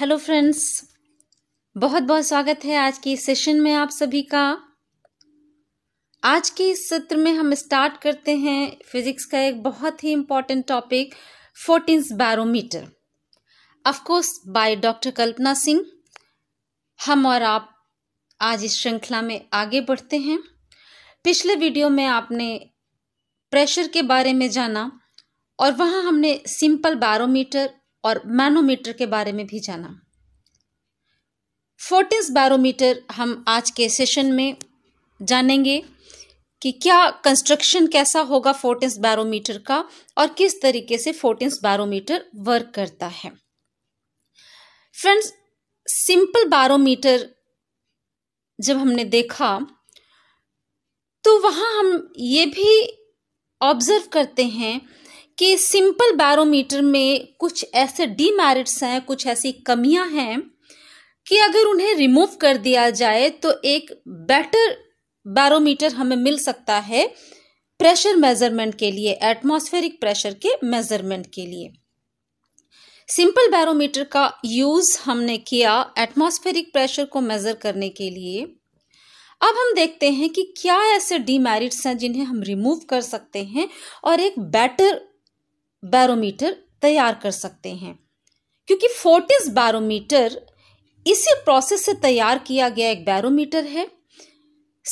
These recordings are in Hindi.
हेलो फ्रेंड्स बहुत बहुत स्वागत है आज के सेशन में आप सभी का आज के इस सत्र में हम स्टार्ट करते हैं फिजिक्स का एक बहुत ही important topic Fortin's barometer of course by doctor Kalpana Singh हम और आप आज इस श्रृंखला में आगे बढ़ते हैं पिछले वीडियो में आपने प्रेशर के बारे में जाना और वहाँ हमने सिंपल बैरोमीटर और मैनोमीटर के बारे में भी जाना फोर्टिस बैरोमीटर हम आज के सेशन में जानेंगे कि क्या कंस्ट्रक्शन कैसा होगा फोर्टिस बैरोमीटर का और किस तरीके से फोर्टिस बैरोमीटर वर्क करता है फ्रेंड्स सिंपल बैरोमीटर जब हमने देखा तो वहां हम ये भी ऑब्जर्व करते हैं कि सिंपल बैरोमीटर में कुछ ऐसे डीमेरिट्स हैं कुछ ऐसी कमियां हैं कि अगर उन्हें रिमूव कर दिया जाए तो एक बेटर बैरोमीटर हमें मिल सकता है प्रेशर मेजरमेंट के लिए एटमॉस्फेरिक प्रेशर के मेजरमेंट के लिए सिंपल बैरोमीटर का यूज़ हमने किया एटमॉस्फेरिक प्रेशर को मेज़र करने के लिए अब हम देखते हैं कि क्या ऐसे डीमेरिट्स हैं जिन्हें हम रिमूव कर सकते हैं और एक बेटर बैरोमीटर तैयार कर सकते हैं क्योंकि फोर्टिस बैरोमीटर इसी प्रोसेस से तैयार किया गया एक बैरोमीटर है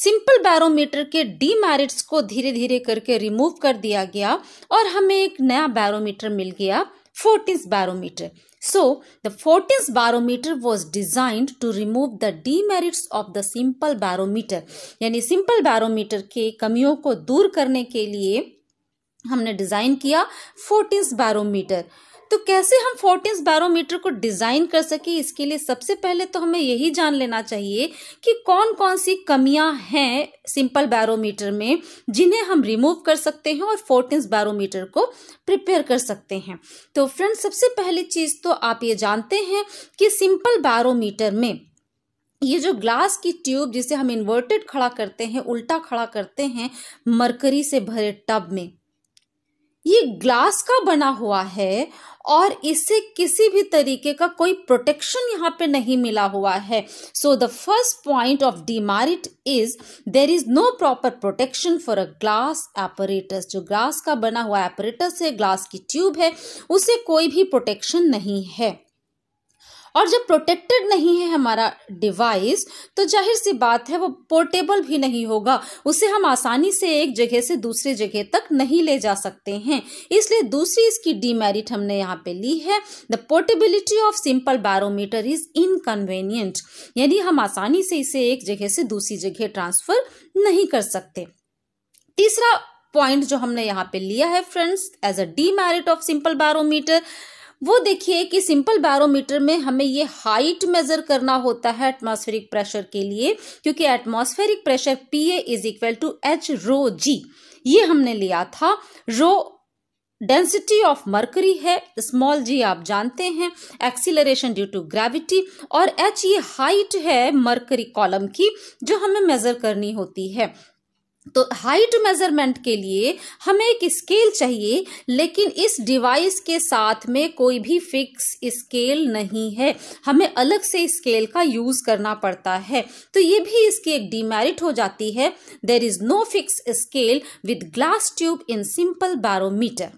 सिंपल बैरोमीटर के डीमेरिट्स को धीरे धीरे करके रिमूव कर दिया गया और हमें एक नया बैरोमीटर मिल गया Fortin's barometer so the Fortin's barometer was designed to remove the demerits of the simple barometer यानी सिंपल बैरोमीटर के कमियों को दूर करने के लिए हमने डिज़ाइन किया फोर्टीन बैरोमीटर तो कैसे हम फोर्टीन बैरोमीटर को डिज़ाइन कर सके इसके लिए सबसे पहले तो हमें यही जान लेना चाहिए कि कौन कौन सी कमियां हैं सिंपल बैरोमीटर में जिन्हें हम रिमूव कर सकते हैं और फोर्टीन बैरोमीटर को प्रिपेयर कर सकते हैं तो फ्रेंड सबसे पहली चीज़ तो आप ये जानते हैं कि सिंपल बैरोमीटर में ये जो ग्लास की ट्यूब जिसे हम इन्वर्टेड खड़ा करते हैं उल्टा खड़ा करते हैं मरकरी से भरे टब में ये ग्लास का बना हुआ है और इसे किसी भी तरीके का कोई प्रोटेक्शन यहाँ पे नहीं मिला हुआ है so the first point of demerit is there is no proper protection for a glass apparatus जो ग्लास का बना हुआ एपरेटस है ग्लास की ट्यूब है उसे कोई भी प्रोटेक्शन नहीं है और जब प्रोटेक्टेड नहीं है हमारा डिवाइस तो जाहिर सी बात है वो पोर्टेबल भी नहीं होगा उसे हम आसानी से एक जगह से दूसरे जगह तक नहीं ले जा सकते हैं इसलिए दूसरी इसकी डीमेरिट हमने यहाँ पे ली है the portability of simple barometer is inconvenient यानी हम आसानी से इसे एक जगह से दूसरी जगह ट्रांसफर नहीं कर सकते तीसरा पॉइंट जो हमने यहाँ पे लिया है friends as a demerit of simple barometer वो देखिए कि सिंपल बैरोमीटर में हमें ये हाइट मेजर करना होता है एटमॉस्फेरिक प्रेशर के लिए क्योंकि atmospheric pressure P A is equal to H rho G ये हमने लिया था रो डेंसिटी ऑफ मर्करी है स्मॉल जी आप जानते हैं एक्सीलरेशन ड्यू टू ग्रेविटी और एच ये हाइट है मर्करी कॉलम की जो हमें मेजर करनी होती है तो हाइट मेजरमेंट के लिए हमें एक स्केल चाहिए लेकिन इस डिवाइस के साथ में कोई भी फिक्स स्केल नहीं है हमें अलग से स्केल का यूज़ करना पड़ता है तो ये भी इसकी एक डीमेरिट हो जाती है there is no fix scale with glass tube in simple barometer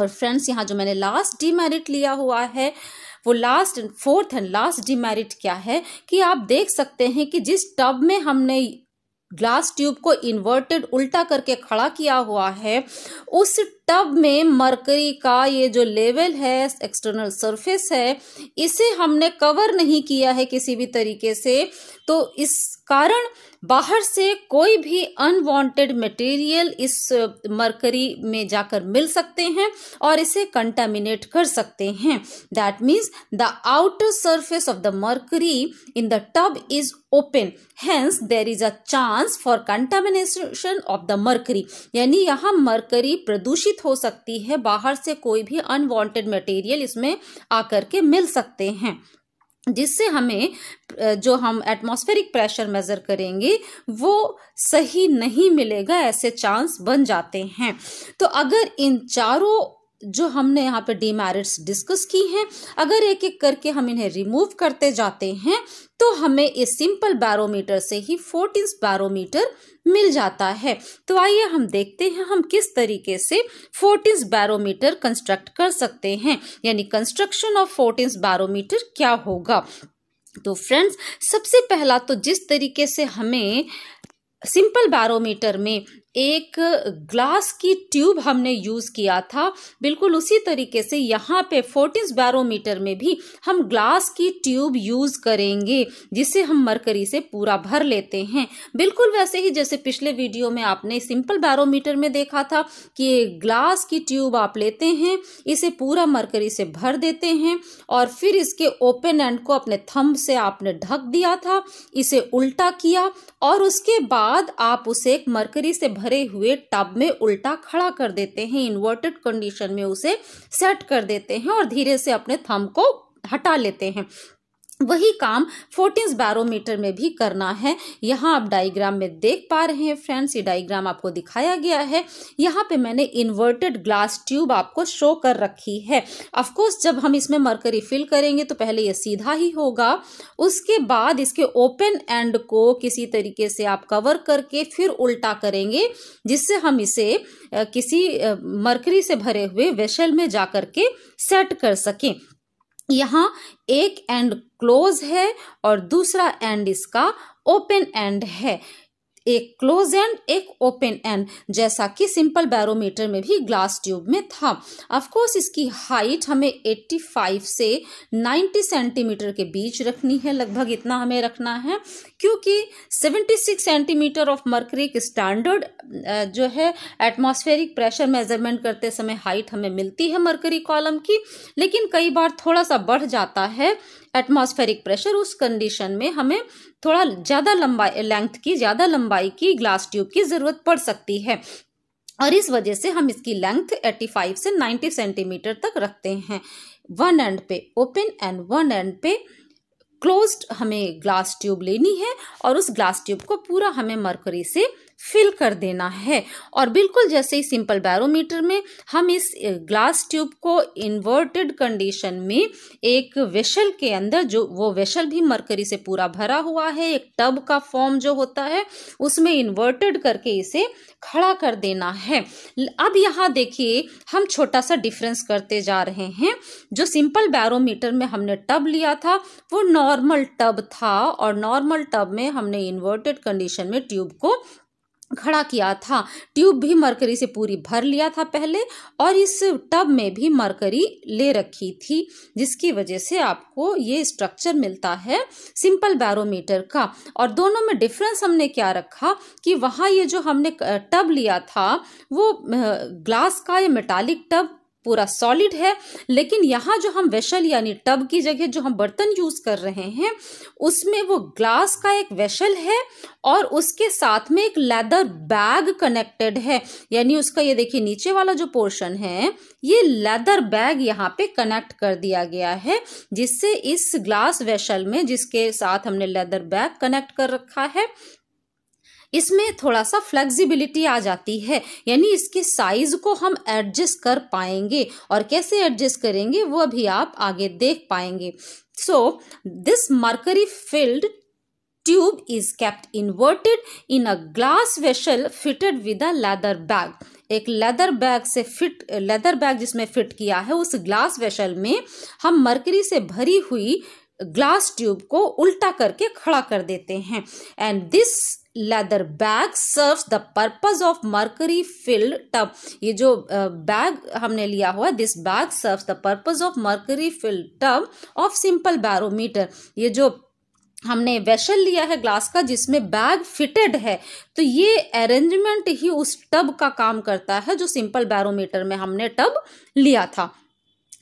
और फ्रेंड्स यहाँ जो मैंने लास्ट डीमेरिट लिया हुआ है वो last fourth and last demerit क्या है कि आप देख सकते हैं कि जिस टब में हमने ग्लास ट्यूब को इन्वर्टेड उल्टा करके खड़ा किया हुआ है उस टब में मरकरी का ये जो लेवल है एक्सटर्नल सरफेस है इसे हमने कवर नहीं किया है किसी भी तरीके से तो इस कारण बाहर से कोई भी अनवांटेड मटेरियल इस मरकरी में जाकर मिल सकते हैं और इसे कंटामिनेट कर सकते हैं that means the outer surface of the mercury in the tub is open hence there is a chance for contamination of the mercury यानी यहाँ मरकरी प्रदूषित हो सकती है बाहर से कोई भी अनवांटेड मटेरियल इसमें आकर के मिल सकते हैं जिससे हमें जो हम एटमॉस्फेरिक प्रेशर मेज़र करेंगे वो सही नहीं मिलेगा ऐसे चांस बन जाते हैं तो अगर इन चारों जो हमने यहाँ पे डीमेरिट्स डिस्कस की हैं अगर एक एक करके हम इन्हें रिमूव करते जाते हैं तो हमें इस सिंपल बैरोमीटर से ही फोर्टीन बैरोमीटर मिल जाता है तो आइए हम देखते हैं हम किस तरीके से फोर्टीन बैरोमीटर कंस्ट्रक्ट कर सकते हैं यानी कंस्ट्रक्शन ऑफ फोर्टीन बैरोमीटर क्या होगा तो फ्रेंड्स सबसे पहला तो जिस तरीके से हमें सिंपल बैरोमीटर में एक ग्लास की ट्यूब हमने यूज़ किया था बिल्कुल उसी तरीके से यहाँ पे फोर्टिस बैरोमीटर में भी हम ग्लास की ट्यूब यूज़ करेंगे जिसे हम मरकरी से पूरा भर लेते हैं बिल्कुल वैसे ही जैसे पिछले वीडियो में आपने सिंपल बैरोमीटर में देखा था कि ग्लास की ट्यूब आप लेते हैं इसे पूरा मरकरी से भर देते हैं और फिर इसके ओपन एंड को अपने थम्ब से आपने ढक दिया था इसे उल्टा किया और उसके बाद आप उसे एक मरकरी से भर भरे हुए टब में उल्टा खड़ा कर देते हैं इन्वर्टेड कंडीशन में उसे सेट कर देते हैं और धीरे से अपने थम को हटा लेते हैं वही काम फोर्टीन बैरोमीटर में भी करना है यहाँ आप डायग्राम में देख पा रहे हैं फ्रेंड्स ये डायग्राम आपको दिखाया गया है यहाँ पे मैंने इन्वर्टेड ग्लास ट्यूब आपको शो कर रखी है अफकोर्स जब हम इसमें मरकरी फिल करेंगे तो पहले ये सीधा ही होगा उसके बाद इसके ओपन एंड को किसी तरीके से आप कवर करके फिर उल्टा करेंगे जिससे हम इसे किसी मरकरी से भरे हुए वेशल में जा के सेट कर सकें यहाँ एक एंड क्लोज है और दूसरा एंड इसका ओपन एंड है एक क्लोज एंड एक ओपन एंड जैसा कि सिंपल बैरोमीटर में भी ग्लास ट्यूब में था अफकोर्स इसकी हाइट हमें 85 से 90 सेंटीमीटर के बीच रखनी है लगभग इतना हमें रखना है क्योंकि 76 सेंटीमीटर ऑफ मर्करी स्टैंडर्ड जो है एटमॉस्फेरिक प्रेशर मेजरमेंट करते समय हाइट हमें मिलती है मर्करी कॉलम की लेकिन कई बार थोड़ा सा बढ़ जाता है एटमॉस्फेरिक प्रेशर उस कंडीशन में हमें थोड़ा ज़्यादा लंबाई लेंथ की ज़्यादा लंबाई की ग्लास ट्यूब की ज़रूरत पड़ सकती है और इस वजह से हम इसकी लेंथ 85 से 90 सेंटीमीटर तक रखते हैं वन एंड पे ओपन एंड वन एंड पे क्लोज्ड हमें ग्लास ट्यूब लेनी है और उस ग्लास ट्यूब को पूरा हमें मरकरी से फिल कर देना है और बिल्कुल जैसे ही सिंपल बैरोमीटर में हम इस ग्लास ट्यूब को इन्वर्टेड कंडीशन में एक वेशल के अंदर जो वो वेशल भी मरकरी से पूरा भरा हुआ है एक टब का फॉर्म जो होता है उसमें इन्वर्टेड करके इसे खड़ा कर देना है अब यहाँ देखिए हम छोटा सा डिफरेंस करते जा रहे हैं जो सिंपल बैरोमीटर में हमने टब लिया था वो नॉर्मल टब था और नॉर्मल टब में हमने इन्वर्टेड कंडीशन में ट्यूब को खड़ा किया था ट्यूब भी मरकरी से पूरी भर लिया था पहले और इस टब में भी मरकरी ले रखी थी जिसकी वजह से आपको ये स्ट्रक्चर मिलता है सिंपल बैरोमीटर का और दोनों में डिफरेंस हमने क्या रखा कि वहाँ ये जो हमने टब लिया था वो ग्लास का या मेटालिक टब पूरा सॉलिड है लेकिन यहाँ जो हम वेशल यानी टब की जगह जो हम बर्तन यूज़ कर रहे हैं उसमें वो ग्लास का एक वेशल है और उसके साथ में एक लेदर बैग कनेक्टेड है यानी उसका ये देखिए नीचे वाला जो पोर्शन है ये लेदर बैग यहाँ पे कनेक्ट कर दिया गया है जिससे इस ग्लास वेशल में जिसके साथ हमने लेदर बैग कनेक्ट कर रखा है इसमें थोड़ा सा फ्लेक्सिबिलिटी आ जाती है यानी इसके साइज को हम एडजस्ट कर पाएंगे और कैसे एडजस्ट करेंगे वो अभी आप आगे देख पाएंगे so this mercury filled tube is kept inverted in a glass vessel fitted with a leather bag एक लेदर बैग से फिट लेदर बैग जिसमें फिट किया है उस ग्लास वेशल में हम मरकरी से भरी हुई ग्लास ट्यूब को उल्टा करके खड़ा कर देते हैं and this leather bag serve the purpose of mercury filled tub ये जो बैग हमने लिया हुआ this bag serve the purpose of mercury filled tub of simple barometer ये जो हमने वेशल लिया है ग्लास का जिसमें बैग फिटेड है तो ये अरेंजमेंट ही उस टब का काम करता है जो सिंपल बैरोमीटर में हमने टब लिया था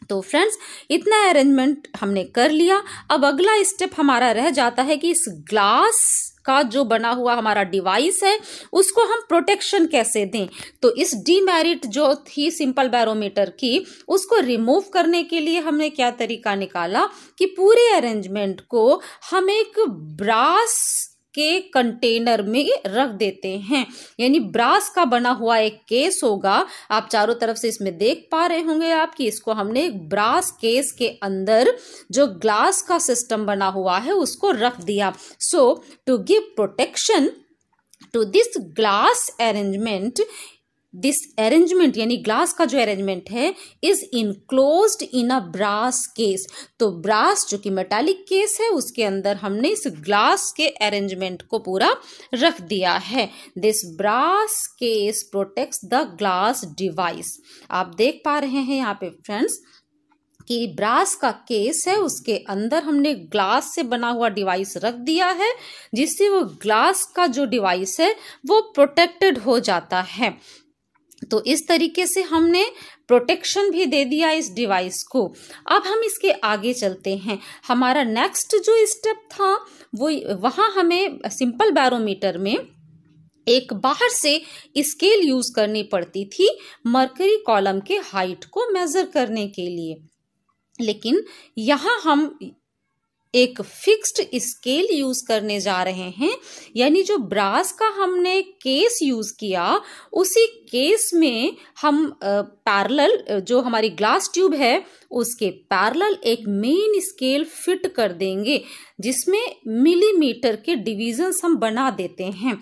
तो फ्रेंड्स इतना अरेंजमेंट हमने कर लिया अब अगला स्टेप हमारा रह जाता है कि इस ग्लास का जो बना हुआ हमारा डिवाइस है उसको हम प्रोटेक्शन कैसे दें तो इस डीमेरिट जो थी सिंपल बैरोमीटर की उसको रिमूव करने के लिए हमने क्या तरीका निकाला कि पूरे अरेंजमेंट को हम एक ब्रास के कंटेनर में रख देते हैं यानी ब्रास का बना हुआ एक केस होगा आप चारों तरफ से इसमें देख पा रहे होंगे आप कि इसको हमने एक ब्रास केस के अंदर जो ग्लास का सिस्टम बना हुआ है उसको रख दिया so to give protection to this glass arrangement this arrangement यानी ग्लास का जो अरेंजमेंट है is enclose in a brass case तो ब्रास जो कि मेटालिक केस है उसके अंदर हमने इस ग्लास के अरेंजमेंट को पूरा रख दिया है this brass case protect the glass device आप देख पा रहे हैं यहाँ पे फ्रेंड्स कि ब्रास का केस है उसके अंदर हमने ग्लास से बना हुआ डिवाइस रख दिया है जिससे वो ग्लास का जो डिवाइस है वो प्रोटेक्टेड हो जाता है तो इस तरीके से हमने प्रोटेक्शन भी दे दिया इस डिवाइस को अब हम इसके आगे चलते हैं हमारा नेक्स्ट जो स्टेप था वो वहाँ हमें सिंपल बैरोमीटर में एक बाहर से स्केल यूज करनी पड़ती थी मरकरी कॉलम के हाइट को मेजर करने के लिए लेकिन यहाँ हम एक फिक्स्ड स्केल यूज करने जा रहे हैं यानी जो ब्रास का हमने केस यूज किया उसी केस में हम पैरल जो हमारी ग्लास ट्यूब है उसके पैरल एक मेन स्केल फिट कर देंगे जिसमें मिलीमीटर के डिविजन्स हम बना देते हैं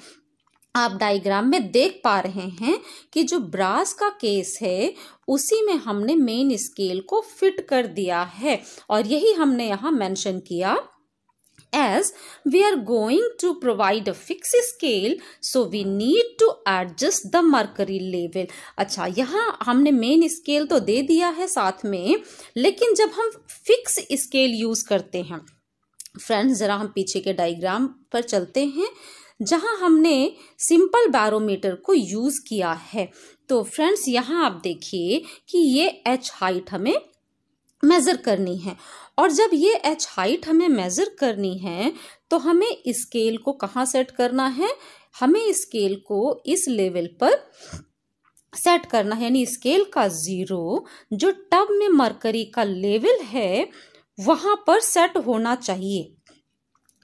आप डायग्राम में देख पा रहे हैं कि जो ब्रास का केस है उसी में हमने मेन स्केल को फिट कर दिया है और यही हमने यहाँ मेंशन किया as we are going to provide a fix scale so we need to adjust the mercury level अच्छा यहाँ हमने मेन स्केल तो दे दिया है साथ में लेकिन जब हम फिक्स स्केल यूज़ करते हैं फ्रेंड्स ज़रा हम पीछे के डायग्राम पर चलते हैं जहां हमने सिंपल बैरोमीटर को यूज़ किया है तो फ्रेंड्स यहाँ आप देखिए कि ये एच हाइट हमें मेज़र करनी है और जब ये एच हाइट हमें मेज़र करनी है तो हमें स्केल को कहाँ सेट करना है हमें स्केल को इस लेवल पर सेट करना है यानी स्केल का ज़ीरो जो टब में मरकरी का लेवल है वहाँ पर सेट होना चाहिए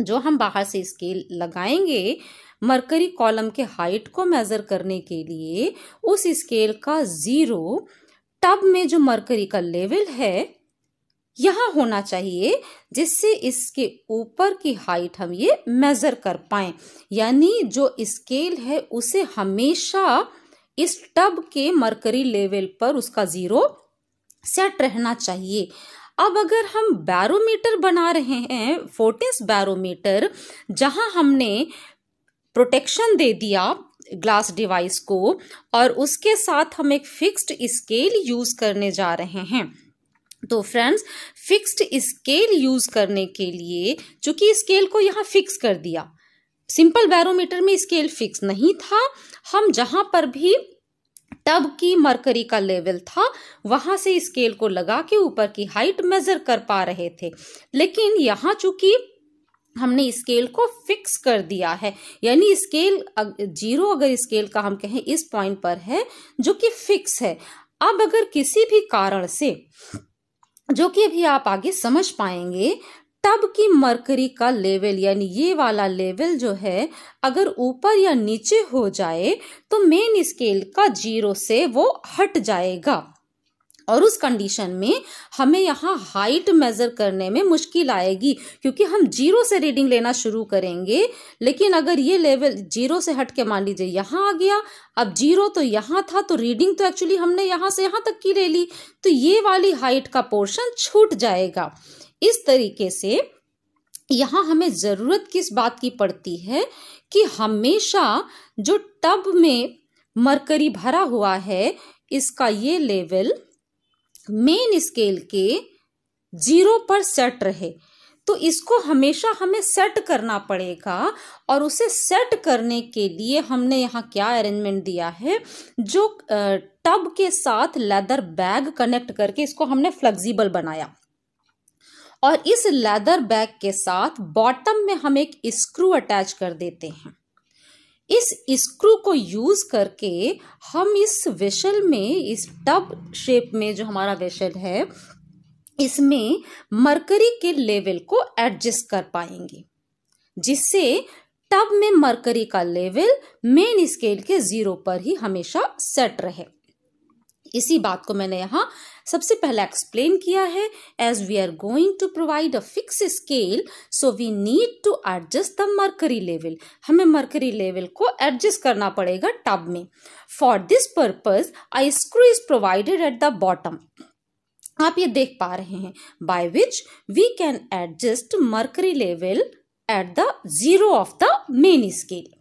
जो हम बाहर से स्केल लगाएंगे मरकरी कॉलम के हाइट को मेज़र करने के लिए उस स्केल का ज़ीरो टब में जो मरकरी का लेवल है यहाँ होना चाहिए जिससे इसके ऊपर की हाइट हम ये मेज़र कर पाए यानी जो स्केल है उसे हमेशा इस टब के मरकरी लेवल पर उसका ज़ीरो सेट रहना चाहिए अब अगर हम बैरोमीटर बना रहे हैं फोर्टिस बैरोमीटर जहां हमने प्रोटेक्शन दे दिया ग्लास डिवाइस को और उसके साथ हम एक फिक्स्ड स्केल यूज करने जा रहे हैं तो फ्रेंड्स फिक्स्ड स्केल यूज करने के लिए चूंकि स्केल को यहाँ फिक्स कर दिया सिंपल बैरोमीटर में स्केल फिक्स नहीं था हम जहाँ पर भी तब की मरकरी का लेवल था वहां से स्केल को लगा के ऊपर की हाइट मेजर कर पा रहे थे लेकिन यहाँ चूंकि हमने स्केल को फिक्स कर दिया है यानी स्केल जीरो अगर स्केल का हम कहें इस पॉइंट पर है जो कि फिक्स है अब अगर किसी भी कारण से जो कि अभी आप आगे समझ पाएंगे तब की मरकरी का लेवल यानी ये वाला लेवल जो है अगर ऊपर या नीचे हो जाए तो मेन स्केल का जीरो से वो हट जाएगा और उस कंडीशन में हमें यहाँ हाइट मेज़र करने में मुश्किल आएगी क्योंकि हम जीरो से रीडिंग लेना शुरू करेंगे लेकिन अगर ये लेवल जीरो से हट के मान लीजिए यहाँ आ गया अब जीरो तो यहाँ था तो रीडिंग तो एक्चुअली हमने यहाँ से यहाँ तक की ले ली तो ये वाली हाइट का पोर्शन छूट जाएगा इस तरीके से यहाँ हमें ज़रूरत किस बात की पड़ती है कि हमेशा जो टब में मरकरी भरा हुआ है इसका ये लेवल मेन स्केल के जीरो पर सेट रहे तो इसको हमेशा हमें सेट करना पड़ेगा और उसे सेट करने के लिए हमने यहाँ क्या अरेंजमेंट दिया है जो टब के साथ लेदर बैग कनेक्ट करके इसको हमने फ्लेक्सिबल बनाया और इस लेदर बैग के साथ बॉटम में हम एक स्क्रू अटैच कर देते हैं इस स्क्रू को यूज करके हम इस वेशल में इस टब शेप में जो हमारा वेशल है इसमें मरकरी के लेवल को एडजस्ट कर पाएंगे जिससे टब में मरकरी का लेवल मेन स्केल के जीरो पर ही हमेशा सेट रहे इसी बात को मैंने यहां सबसे पहला एक्सप्लेन किया है as we are going to provide a fix scale so we need to adjust the mercury level हमें मर्करी लेवल को एडजस्ट करना पड़ेगा टब में for this purpose I screw is provided at the bottom आप ये देख पा रहे हैं by which we can adjust mercury level at the zero of the main scale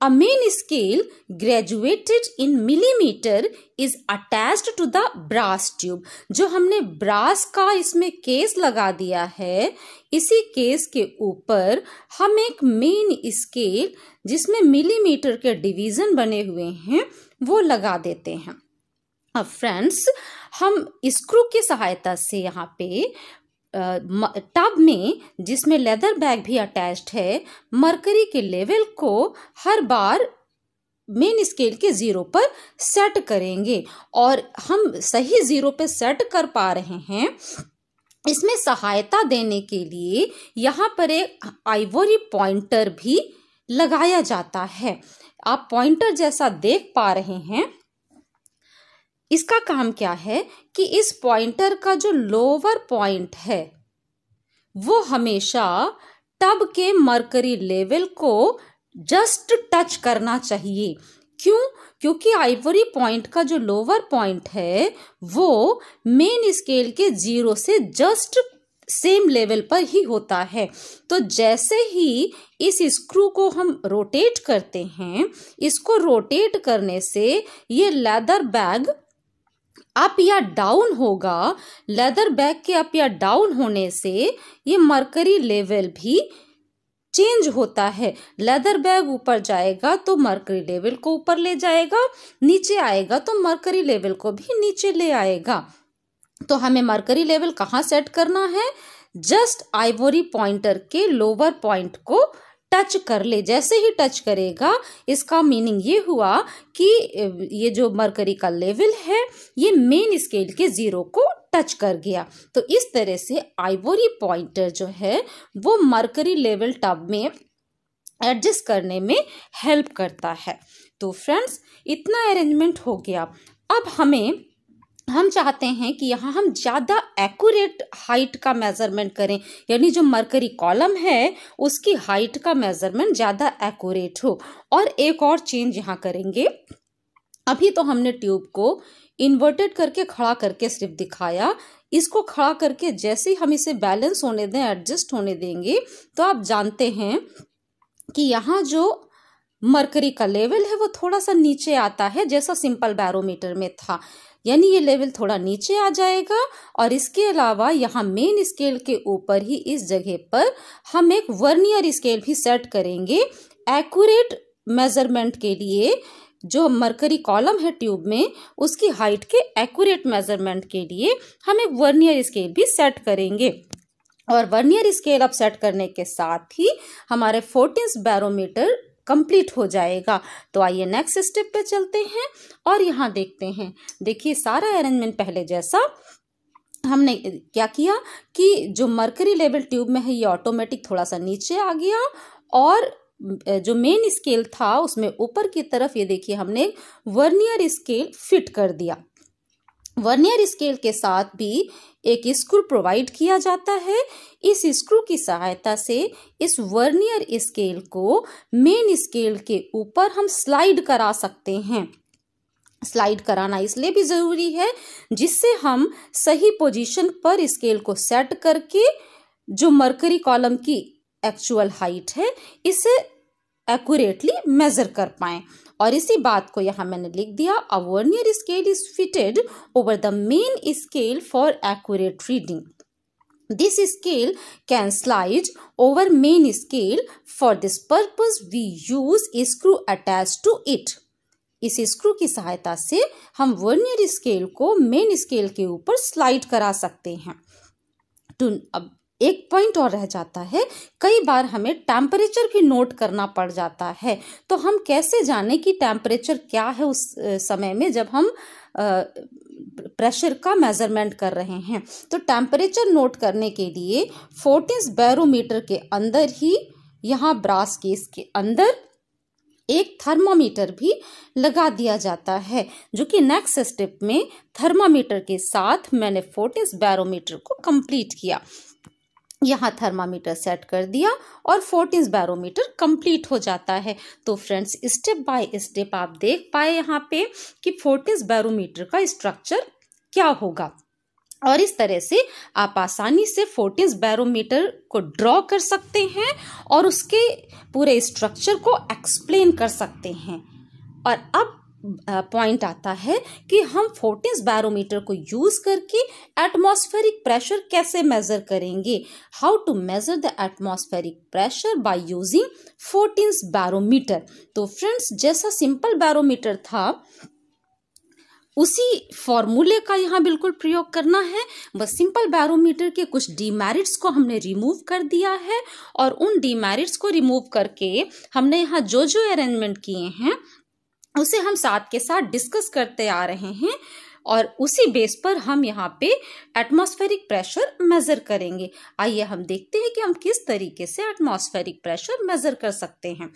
A main scale graduated in millimeter is attached to the brass tube. जो हमने brass का इसमें केस लगा दिया है इसी केस के ऊपर हम एक मेन स्केल जिसमें मिलीमीटर के डिवीजन बने हुए हैं वो लगा देते हैं अब फ्रेंड्स हम स्क्रू की सहायता से यहाँ पे टब में जिसमें लेदर बैग भी अटैच्ड है मरकरी के लेवल को हर बार मेन स्केल के ज़ीरो पर सेट करेंगे और हम सही ज़ीरो पर सेट कर पा रहे हैं इसमें सहायता देने के लिए यहाँ पर एक आइवोरी पॉइंटर भी लगाया जाता है आप पॉइंटर जैसा देख पा रहे हैं इसका काम क्या है कि इस पॉइंटर का जो लोअर पॉइंट है वो हमेशा टब के मरकरी लेवल को जस्ट टच करना चाहिए क्यों क्योंकि आइवरी पॉइंट का जो लोअर पॉइंट है वो मेन स्केल के जीरो से जस्ट सेम लेवल पर ही होता है तो जैसे ही इस स्क्रू को हम रोटेट करते हैं इसको रोटेट करने से ये लेदर बैग अप या डाउन होगा लेदर बैग के अप या डाउन होने से ये मरकरी लेवल भी चेंज होता है लेदर बैग ऊपर जाएगा तो मरकरी लेवल को ऊपर ले जाएगा नीचे आएगा तो मरकरी लेवल को भी नीचे ले आएगा तो हमें मरकरी लेवल कहाँ सेट करना है जस्ट आइवोरी पॉइंटर के लोअर पॉइंट को टच कर ले जैसे ही टच करेगा इसका मीनिंग ये हुआ कि ये जो मरकरी का लेवल है ये मेन स्केल के ज़ीरो को टच कर गया तो इस तरह से आइवोरी पॉइंटर जो है वो मरकरी लेवल टब में एडजस्ट करने में हेल्प करता है तो फ्रेंड्स इतना अरेंजमेंट हो गया अब हमें हम चाहते हैं कि यहाँ हम ज़्यादा एक्यूरेट हाइट का मेज़रमेंट करें यानी जो मरकरी कॉलम है उसकी हाइट का मेज़रमेंट ज़्यादा एक्यूरेट हो और एक और चेंज यहाँ करेंगे अभी तो हमने ट्यूब को इन्वर्टेड करके खड़ा करके सिर्फ दिखाया इसको खड़ा करके जैसे ही हम इसे बैलेंस होने दें एडजस्ट होने देंगे तो आप जानते हैं कि यहाँ जो मरकरी का लेवल है वो थोड़ा सा नीचे आता है जैसा सिंपल बैरोमीटर में था यानी ये लेवल थोड़ा नीचे आ जाएगा और इसके अलावा यहाँ मेन स्केल के ऊपर ही इस जगह पर हम एक वर्नियर स्केल भी सेट करेंगे एक्यूरेट मेजरमेंट के लिए जो मरकरी कॉलम है ट्यूब में उसकी हाइट के एक्यूरेट मेजरमेंट के लिए हम एक वर्नियर स्केल भी सेट करेंगे और वर्नियर स्केल अब सेट करने के साथ ही हमारे फोर्टीन बैरोमीटर कंप्लीट हो जाएगा तो आइए नेक्स्ट स्टेप पे चलते हैं और यहाँ देखते हैं देखिए सारा अरेंजमेंट पहले जैसा हमने क्या किया कि जो मरकरी लेवल ट्यूब में है ये ऑटोमेटिक थोड़ा सा नीचे आ गया और जो मेन स्केल था उसमें ऊपर की तरफ ये देखिए हमने वर्नियर स्केल फिट कर दिया वर्नियर स्केल के साथ भी एक स्क्रू प्रोवाइड किया जाता है इस स्क्रू की सहायता से इस वर्नियर स्केल को मेन स्केल के ऊपर हम स्लाइड करा सकते हैं स्लाइड कराना इसलिए भी ज़रूरी है जिससे हम सही पोजीशन पर स्केल को सेट करके जो मरकरी कॉलम की एक्चुअल हाइट है इसे एक्यूरेटली मेजर कर पाएँ और इसी बात को यहाँ मैंने लिख दिया a vernier scale is fitted over the main scale for accurate reading this scale can slide over main scale for this purpose we use screw attached to it इस स्क्रू की सहायता से हम वर्नियर स्केल को मेन स्केल के ऊपर स्लाइड करा सकते हैं टू एक पॉइंट और रह जाता है कई बार हमें टेम्परेचर भी नोट करना पड़ जाता है तो हम कैसे जाने कि टेम्परेचर क्या है उस समय में जब हम प्रेशर का मेज़रमेंट कर रहे हैं तो टेम्परेचर नोट करने के लिए फोर्टिस बैरोमीटर के अंदर ही यहाँ ब्रास केस के अंदर एक थर्मामीटर भी लगा दिया जाता है जो कि नेक्स्ट स्टेप में थर्मामीटर के साथ मैंने फोर्टिस बैरोमीटर को कंप्लीट किया यहाँ थर्मामीटर सेट कर दिया और फोर्टिस बैरोमीटर कंप्लीट हो जाता है तो फ्रेंड्स स्टेप बाय स्टेप आप देख पाए यहाँ पे कि फोर्टिस बैरोमीटर का स्ट्रक्चर क्या होगा और इस तरह से आप आसानी से फोर्टिस बैरोमीटर को ड्रॉ कर सकते हैं और उसके पूरे स्ट्रक्चर को एक्सप्लेन कर सकते हैं और अब पॉइंट आता है कि हम फोर्टिस बैरोमीटर को यूज़ करके एटमॉस्फेरिक प्रेशर कैसे मेज़र करेंगे how to measure the atmospheric pressure by using Fortin barometer तो फ्रेंड्स जैसा सिंपल बैरोमीटर था उसी फॉर्मूले का यहाँ बिल्कुल प्रयोग करना है बस सिंपल बैरोमीटर के कुछ डीमेरिट्स को हमने रिमूव कर दिया है और उन डीमेरिट्स को रिमूव करके हमने यहाँ जो जो अरेंजमेंट किए हैं उसे हम साथ के साथ डिस्कस करते आ रहे हैं और उसी बेस पर हम यहाँ पे एटमॉस्फेरिक प्रेशर मेजर करेंगे आइए हम देखते हैं कि हम किस तरीके से एटमॉस्फेरिक प्रेशर मेजर कर सकते हैं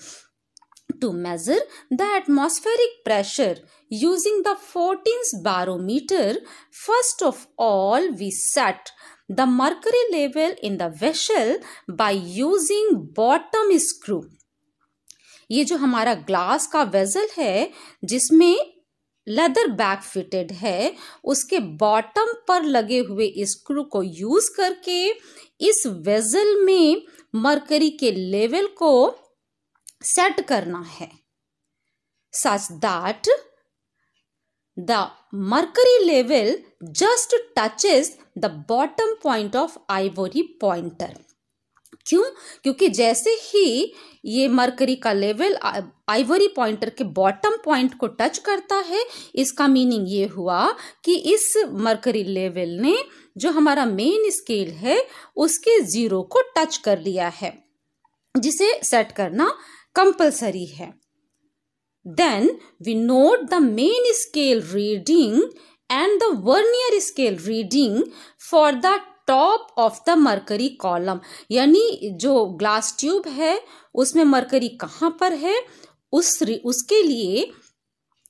to measure the atmospheric pressure using the Fortin barometer first of all we set the mercury level in the vessel by using bottom screw ये जो हमारा ग्लास का वेजल है जिसमें लेदर बैग फिटेड है उसके बॉटम पर लगे हुए स्क्रू को यूज करके इस वेजल में मरकरी के लेवल को सेट करना है such that the mercury level just touches the bottom point of ivory pointer क्यों क्योंकि जैसे ही ये मरकरी का लेवल आइवरी पॉइंटर के बॉटम पॉइंट को टच करता है इसका मीनिंग ये हुआ कि इस मरकरी लेवल ने जो हमारा मेन स्केल है उसके जीरो को टच कर लिया है जिसे सेट करना कंपलसरी है then we note the main scale reading and the vernier scale reading for the top of the mercury column यानी जो ग्लास ट्यूब है उसमें मरकरी कहाँ पर है उस उसके लिए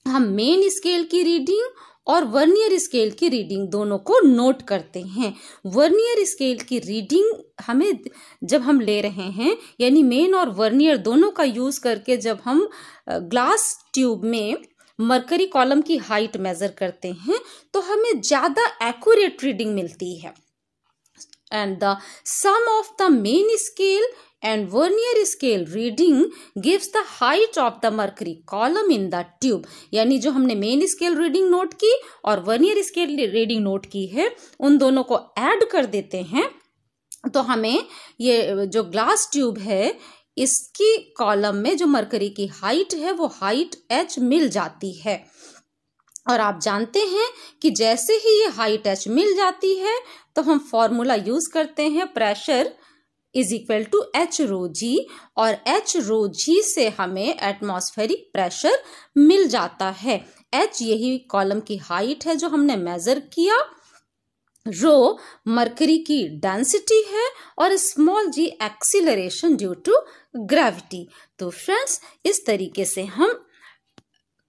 हम मेन स्केल की रीडिंग और वर्नियर स्केल की रीडिंग दोनों को नोट करते हैं वर्नियर स्केल की रीडिंग हमें जब हम ले रहे हैं यानी मेन और वर्नियर दोनों का यूज़ करके जब हम ग्लास ट्यूब में मरकरी कॉलम की हाइट मेज़र करते हैं तो हमें ज़्यादा एक्यूरेट रीडिंग मिलती है and the sum of the main scale and vernier scale reading gives the height of the mercury column in the tube यानी जो हमने मेन स्केल रीडिंग नोट की और वर्नियर स्केल रीडिंग नोट की है उन दोनों को ऐड कर देते हैं तो हमें ये जो ग्लास ट्यूब है इसकी कॉलम में जो मरकरी की हाइट है वो हाइट एच मिल जाती है और आप जानते हैं कि जैसे ही ये हाई टच मिल जाती है तो हम फॉर्मूला यूज़ करते हैं pressure is equal to H rho g और एच रो जी से हमें एटमोस्फेरिक प्रेशर मिल जाता है एच यही कॉलम की हाइट है जो हमने मेजर किया रो मरकरी की डेंसिटी है और small g acceleration due to gravity तो फ्रेंड्स इस तरीके से हम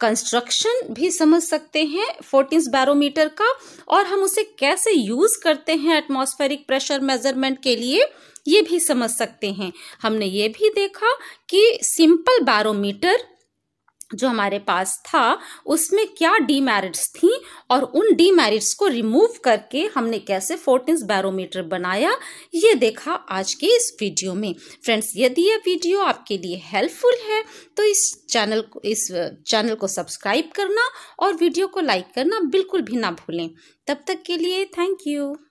कंस्ट्रक्शन भी समझ सकते हैं फोर्टीन बैरोमीटर का और हम उसे कैसे यूज करते हैं एटमॉस्फेरिक प्रेशर मेजरमेंट के लिए ये भी समझ सकते हैं हमने ये भी देखा कि सिंपल बैरोमीटर जो हमारे पास था उसमें क्या डीमेरिट्स थी और उन डीमेरिट्स को रिमूव करके हमने कैसे फोर्टिन्स बैरोमीटर बनाया ये देखा आज के इस वीडियो में फ्रेंड्स यदि यह वीडियो आपके लिए हेल्पफुल है तो इस चैनल को इस चैनल को सब्सक्राइब करना और वीडियो को लाइक करना बिल्कुल भी ना भूलें तब तक के लिए थैंक यू